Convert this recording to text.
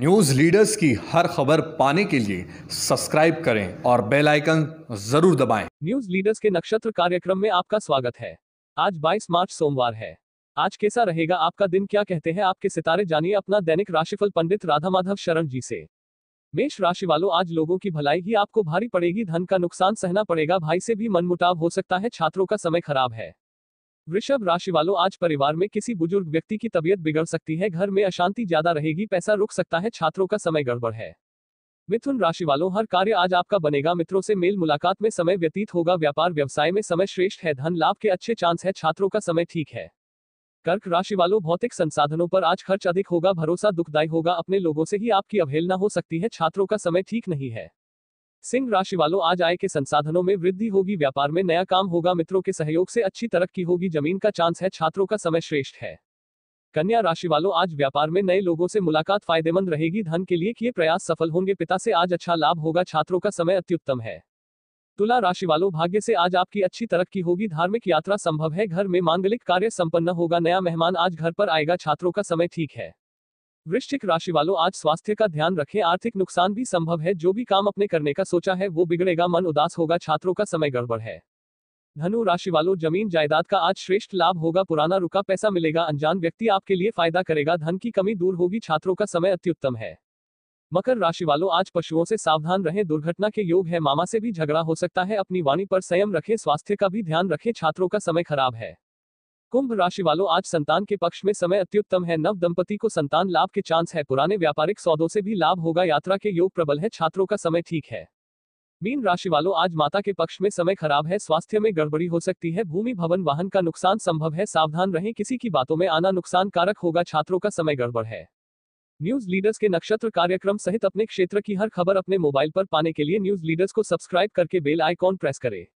News leaders की हर खबर पाने के लिए सब्सक्राइब करें और बेल आइकन जरूर दबाएं। न्यूज़ लीडर्स के नक्षत्र कार्यक्रम में आपका स्वागत है आज 22 मार्च सोमवार है आज कैसा रहेगा आपका दिन क्या कहते हैं आपके सितारे जानिए अपना दैनिक राशिफल पंडित राधा माधव शरण जी से मेष राशि वालों आज लोगों की भलाई ही आपको भारी पड़ेगी धन का नुकसान सहना पड़ेगा भाई से भी मनमुटाव हो सकता है छात्रों का समय खराब है वृषभ राशि वालों आज परिवार में किसी बुजुर्ग व्यक्ति की तबीयत बिगड़ सकती है घर में अशांति ज्यादा रहेगी पैसा रुक सकता है छात्रों का समय गड़बड़ है मिथुन राशि वालों हर कार्य आज आपका बनेगा मित्रों से मेल मुलाकात में समय व्यतीत होगा व्यापार व्यवसाय में समय श्रेष्ठ है धन लाभ के अच्छे चांस है छात्रों का समय ठीक है कर्क राशि वालों भौतिक संसाधनों पर आज खर्च अधिक होगा भरोसा दुखदायी होगा अपने लोगों से ही आपकी अवहेलना हो सकती है छात्रों का समय ठीक नहीं है सिंह राशि वालों आज आय के संसाधनों में वृद्धि होगी व्यापार में नया काम होगा मित्रों के सहयोग से अच्छी तरक्की होगी जमीन का चांस है छात्रों का समय श्रेष्ठ है कन्या राशि वालों आज व्यापार में नए लोगों से मुलाकात फायदेमंद रहेगी धन के लिए किए प्रयास सफल होंगे पिता से आज अच्छा लाभ होगा छात्रों का समय अत्युत्तम है तुला राशि वालों भाग्य से आज आपकी अच्छी तरक्की होगी धार्मिक यात्रा संभव है घर में मांगलिक कार्य संपन्न होगा नया मेहमान आज घर पर आएगा छात्रों का समय ठीक है वृश्चिक राशि वालों आज स्वास्थ्य का ध्यान रखें आर्थिक नुकसान भी संभव है जो भी काम अपने करने का सोचा है वो बिगड़ेगा मन उदास होगा छात्रों का समय गड़बड़ है धनु राशि वालों जमीन जायदाद का आज श्रेष्ठ लाभ होगा पुराना रुका पैसा मिलेगा अनजान व्यक्ति आपके लिए फायदा करेगा धन की कमी दूर होगी छात्रों का समय अत्युत्तम है मकर राशि वालों आज पशुओं से सावधान रहें दुर्घटना के योग है मामा से भी झगड़ा हो सकता है अपनी वाणी पर संयम रखें स्वास्थ्य का भी ध्यान रखें छात्रों का समय खराब है कुंभ राशि वालों आज संतान के पक्ष में समय अत्युत्तम है नव दंपति को संतान लाभ के चांस है पुराने व्यापारिक सौदों से भी लाभ होगा यात्रा के योग प्रबल है छात्रों का समय ठीक है मीन राशि वालों आज माता के पक्ष में समय खराब है स्वास्थ्य में गड़बड़ी हो सकती है भूमि भवन वाहन का नुकसान संभव है सावधान रहें किसी की बातों में आना नुकसान कारक होगा छात्रों का समय गड़बड़ है न्यूज लीडर्स के नक्षत्र कार्यक्रम सहित अपने क्षेत्र की हर खबर अपने मोबाइल पर पाने के लिए न्यूज लीडर्स को सब्सक्राइब करके बेल आइकॉन प्रेस करें